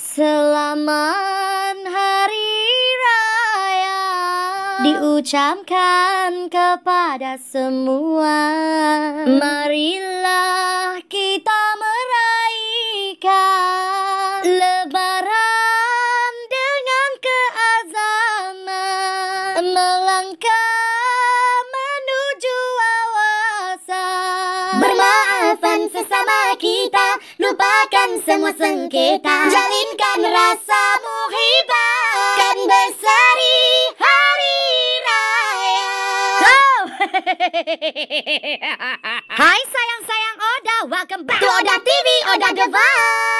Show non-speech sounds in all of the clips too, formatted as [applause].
Selamat Hari Raya diucapkan kepada semua. Marilah kita meraihkan Lebaran dengan keazaman melangkah menuju awasan. Bermaafan sesama kita. lupakan semua sengketa Jalinkan rasa muhibah Kan berseri hari raya oh. [laughs] Hai sayang-sayang Oda, welcome back to Oda TV, Oda Device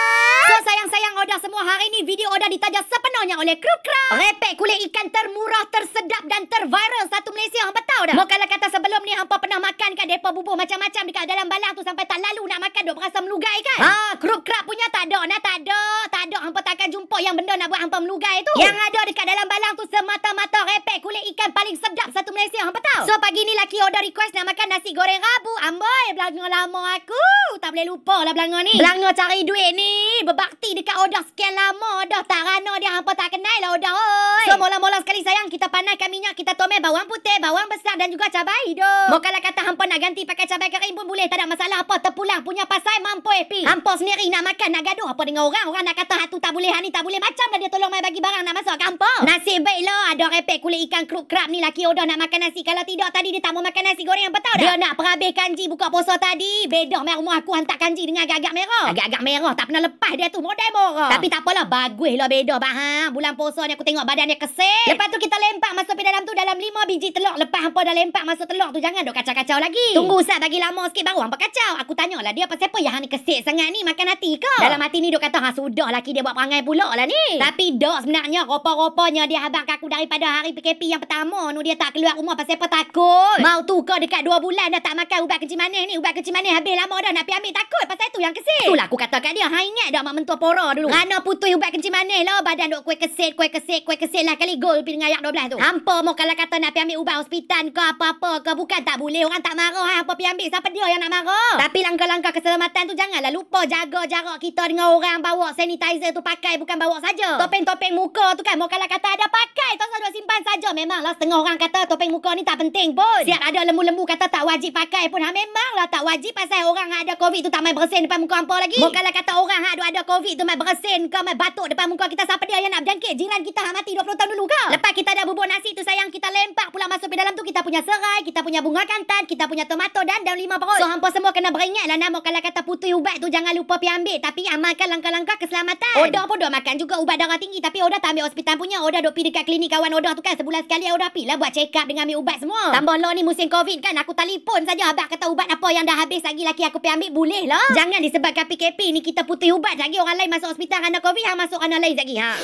sayang-sayang Oda semua hari ini video Oda ditaja sepenuhnya oleh Kru Kru. Repek kulit ikan termurah, tersedap dan terviral satu Malaysia. Hampa tahu dah. Ya. Mau kalau kata sebelum ni hampa pernah makan kat depa bubuh macam-macam dekat dalam balang tu sampai tak lalu nak makan duk berasa melugai kan? Ha, ah, Kru Kru punya tak ada. Nah, tak ada. Tak ada. Hampa takkan jumpa yang benda nak buat hampa melugai tu. Ya. Yang ada dekat dalam balang tu semata-mata repek kulit ikan paling sedap satu Malaysia. Hampa tahu. So pagi ni laki Oda request nak makan nasi goreng rabu. Amboi, belanga lama aku. Tak boleh lupa lah belanga ni. Belanga cari duit ni. Bebak mati dekat odah sekian lama dah tak rana dia hampa tak kenal lah odah oi. So mula-mula sekali sayang kita panaskan minyak kita tumis bawang putih, bawang besar dan juga cabai hidup. Mau kalau kata hampa nak ganti pakai cabai kering pun boleh. Tak ada masalah apa. Terpulang punya pasai mampu epi. Eh, hampa sendiri nak makan, nak gaduh apa dengan orang. Orang nak kata hatu tak boleh, hani tak boleh. Macam dah dia tolong mai bagi barang nak masuk ke hampa. Nasi baik lah. Ada repek kulit ikan kruk krap ni laki odoh nak makan nasi. Kalau tidak tadi dia tak mau makan nasi goreng. Betul dah. Dia nak perhabis kanji buka puasa tadi. Bedah mai rumah aku hantar kanji dengan agak-agak merah. Agak-agak merah tak pernah lepas dia tu. Modai merah. Tapi tak apalah. Baguslah bedah bahan. Bulan puasa ni aku tengok badan dia kesek. Lepas tu kita lempar lempak masuk pergi dalam tu dalam lima biji telur. Lepas hampa dah lempak masuk telur tu jangan duk kacau-kacau lagi. Tunggu Ustaz bagi lama sikit baru hampa kacau. Aku tanyalah dia apa siapa yang hang ni kesik sangat ni makan hati ke? Dalam hati ni duk kata ha sudah laki dia buat perangai pula lah ni. Tapi dok sebenarnya rupa-rupanya dia habang aku daripada hari PKP yang pertama nu dia tak keluar rumah pasal apa takut. Mau tu ke dekat dua bulan dah tak makan ubat kencing manis ni. Ubat kencing manis habis lama dah nak pi ambil takut pasal tu yang kesik. Itulah aku kata kat dia. Ha ingat dah mak mentua pora dulu. Rana putui ubat kencing manis lah badan duk kuih kesik kuih kesik kuih kesik lah kali gol pi dengan ayak 12 tu. Hampa muka lah kata nak pergi ambil ubat hospital ke apa-apa ke. Bukan tak boleh. Orang tak marah. Ha. Apa pergi ambil. Siapa dia yang nak marah? Tapi langkah-langkah keselamatan tu janganlah lupa jaga jarak kita dengan orang bawa sanitizer tu pakai bukan bawa saja. Topeng-topeng muka tu kan. Muka lah kata ada pakai. Tak usah simpan saja. Memanglah setengah orang kata topeng muka ni tak penting pun. Siap ada lembu-lembu kata tak wajib pakai pun. Ha. Memanglah tak wajib pasal orang ada covid tu tak main bersin depan muka hampa lagi. Muka lah kata orang ada ada covid tu main bersin ke main batuk depan muka kita. Siapa dia yang nak berjangkit? Jiran kita ha, mati 20 tahun dulu ke? Lepas kita dah bubuk nasi tu sayang kita lempak pula masuk ke dalam tu kita punya serai, kita punya bunga kantan, kita punya tomato dan daun lima perut. So hampa semua kena beringat lah nama kalau kata putui ubat tu jangan lupa pi ambil tapi amalkan langkah-langkah keselamatan. Oda pun dah makan juga ubat darah tinggi tapi Oda tak ambil hospital punya. Oda dok pi dekat klinik kawan Oda tu kan sebulan sekali Oda pi lah buat check up dengan ambil ubat semua. Tambah lo ni musim covid kan aku telefon saja abah kata ubat apa yang dah habis lagi laki aku pi ambil boleh lah. Jangan disebabkan PKP ni kita putui ubat lagi orang lain masuk hospital kerana covid hang masuk kerana lain lagi ha.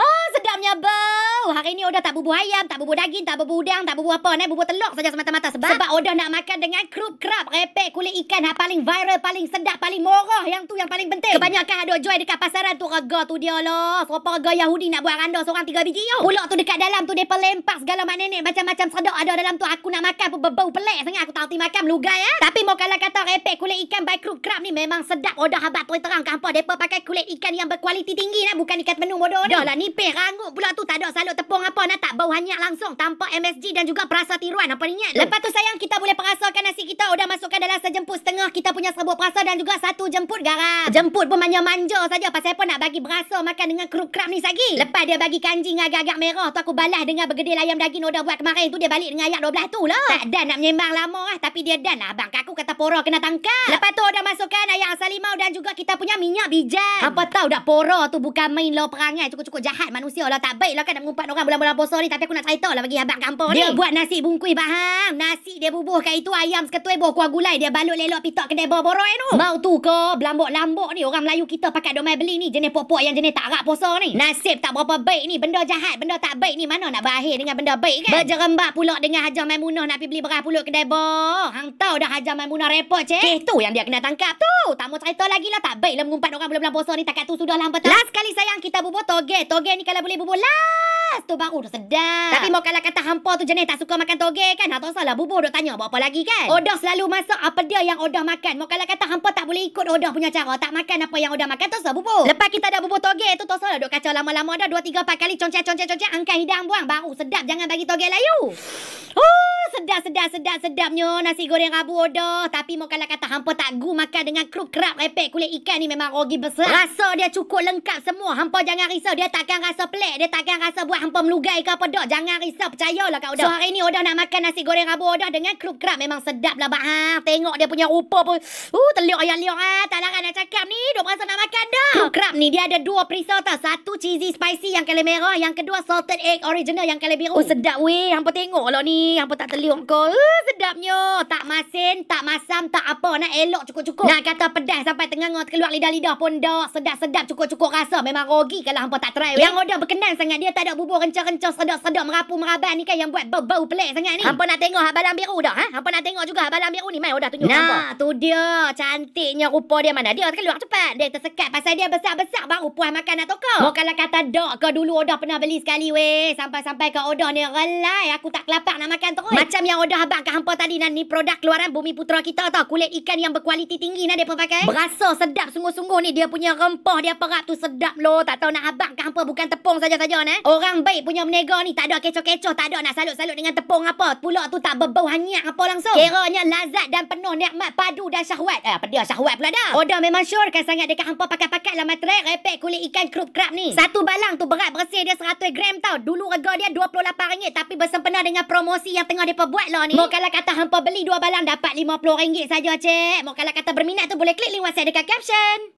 oh, sedapnya bau. Hari ni Oda tak bubuh ayam, tak bubur daging, tak bubur udang, tak bubur apa, naik eh? bubur telur saja semata-mata sebab sebab Oda nak makan dengan krup krap, repek kulit ikan yang ha, paling viral, paling sedap, paling murah yang tu yang paling penting. Kebanyakan ada jual dekat pasaran tu rega tu dia lah. Serupa rega Yahudi nak buat randa seorang tiga biji yo. Pulak tu dekat dalam tu depa lempar segala mak nenek macam-macam sedap ada dalam tu aku nak makan pun berbau pelik sangat aku tak hati makan lugai ya. Eh? Tapi mau kalau kata repek kulit ikan by krup krap ni memang sedap. Oda habaq terus terang ke hangpa depa pakai kulit ikan yang berkualiti tinggi lah, bukan ikat menu bodoh ni. Dah lah nipis rangup pula tu tak ada salut tepung apa nah tak bau hanyak langsung tanpa MSG dan juga perasa tiruan. Apa ingat? Yeah. Lepas tu sayang kita boleh perasakan nasi kita udah masukkan dalam sejemput setengah kita punya serbuk perasa dan juga satu jemput garam. Jemput pun manja-manja saja pasal apa nak bagi berasa makan dengan kerup kerap ni lagi. Lepas dia bagi kanjing agak-agak merah tu aku balas dengan bergedil ayam daging udah buat kemarin tu dia balik dengan ayak 12 tu lah. Tak dan nak menyembang lama lah tapi dia dan lah abang kaku kata pora kena tangkap. Lepas tu udah masukkan ayam asal limau dan juga kita punya minyak bijan. Apa tahu dak pora tu bukan main lah perangai cukup-cukup jahat manusia lah tak baik lah kan nak mengumpat orang bulan-bulan poso ni tapi aku nak cerita lah bagi abang kampung dia ni. Dia buat nasi bungkui faham? Nasi dia bubuh kat itu ayam seketul ibu kuah gulai dia balut lelok pitok kedai boroi tu. Mau tu ke belambok-lambok ni orang Melayu kita pakai domai beli ni jenis popok yang jenis tak rak poso ni. Nasib tak berapa baik ni benda jahat benda tak baik ni mana nak berakhir dengan benda baik kan? Berjerembak pula dengan Hajar Maimunah nak pergi beli beras pulut kedai bo. Hang tahu dah Hajar Maimunah repot cik. Eh tu yang dia kena tangkap tu. Tak mau cerita lagi lah tak baik lah mengumpat orang bulan-bulan poso ni takat tu sudah lah Last kali sayang kita bubuh toge. Toge ni kalau boleh bubuh last tu baru oh, dah sedap. Yeah. Tapi mau kalau kata hampa tu jenis tak suka makan toge kan. Ha, tak salah bubur duk tanya buat apa lagi kan. Odah selalu masak apa dia yang odah makan. Mau kalau kata hampa tak boleh ikut odah punya cara. Tak makan apa yang odah makan tu salah bubur. Lepas kita ada bubur toge tu tak salah duk kacau lama-lama dah. Dua, tiga, empat kali concet, concet, concet. Angkat hidang buang. Baru sedap jangan bagi toge layu. Oh sedap sedap sedap sedapnya nasi goreng rabu odoh tapi mau kalau kata hampa tak gu makan dengan kruk krap repek kulit ikan ni memang rogi besar rasa dia cukup lengkap semua hampa jangan risau dia takkan rasa pelik dia takkan rasa buat hampa melugai ke apa dok jangan risau percayalah kau dah so hari ni odoh nak makan nasi goreng rabu odoh dengan kruk krap memang sedap lah bah tengok dia punya rupa pun uh teliok ayam liok ah tak larang nak cakap ni dok rasa nak makan dah kerup kerap ni dia ada dua perisa tau satu cheesy spicy yang kalau merah yang kedua salted egg original yang kalau biru oh, sedap weh hampa tengok lah ni hampa tak liuk kau. Uh, sedapnya. Tak masin, tak masam, tak apa. Nak elok cukup-cukup. Nak kata pedas sampai tengah ngot keluar lidah-lidah pun dah. Sedap-sedap cukup-cukup rasa. Memang rogi kalau hampa tak try. Yang order berkenan sangat dia tak ada bubur rencah-rencah sedap-sedap merapu meraban ni kan yang buat bau-bau pelik sangat ni. Hampa nak tengok habalan biru dah. Ha? Hampa nak tengok juga habalan biru ni. Mai order tunjuk nah, hampa. tu dia. Cantiknya rupa dia mana. Dia keluar cepat. Dia tersekat pasal dia besar-besar baru puas makan nak tokoh. Mau kalau kata dok ke dulu order pernah beli sekali weh. Sampai-sampai ke order ni relai. Aku tak kelapak nak makan macam yang order abang kat hampa tadi nan ni produk keluaran Bumi Putra kita tau. Kulit ikan yang berkualiti tinggi nan depa pakai. Berasa sedap sungguh-sungguh ni dia punya rempah dia perap tu sedap lo. Tak tahu nak abang kat hampa bukan tepung saja-saja nan. Orang baik punya berniaga ni tak ada kecoh-kecoh, tak ada nak salut-salut dengan tepung apa. Pulak tu tak berbau hanyak apa langsung. Kiranya lazat dan penuh nikmat padu dan syahwat. Eh apa dia syahwat pula dah. Order memang sure kan sangat dekat hampa pakai-pakai lah matrek repek kulit ikan krup krap ni. Satu balang tu berat bersih dia 100 gram tau. Dulu rega dia RM28 tapi bersempena dengan promosi yang tengah dia hampa buat lah ni. Mau kalau kata hampa beli dua balang dapat RM50 saja, cik. Mau kalau kata berminat tu boleh klik link WhatsApp dekat caption.